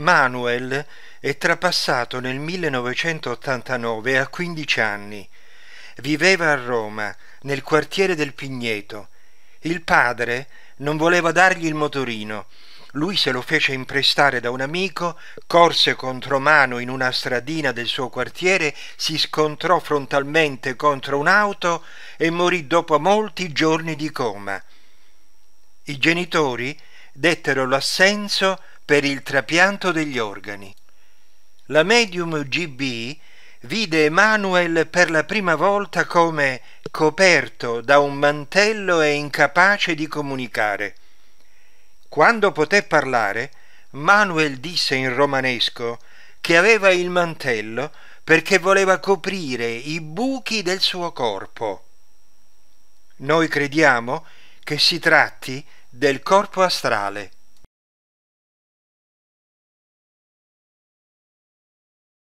Manuel è trapassato nel 1989 a 15 anni. Viveva a Roma, nel quartiere del Pigneto. Il padre non voleva dargli il motorino. Lui se lo fece imprestare da un amico, corse contro mano in una stradina del suo quartiere, si scontrò frontalmente contro un'auto e morì dopo molti giorni di coma. I genitori dettero l'assenso per il trapianto degli organi. La medium GB vide Emanuel per la prima volta come coperto da un mantello e incapace di comunicare. Quando poté parlare, Manuel disse in romanesco che aveva il mantello perché voleva coprire i buchi del suo corpo. Noi crediamo che si tratti del corpo astrale.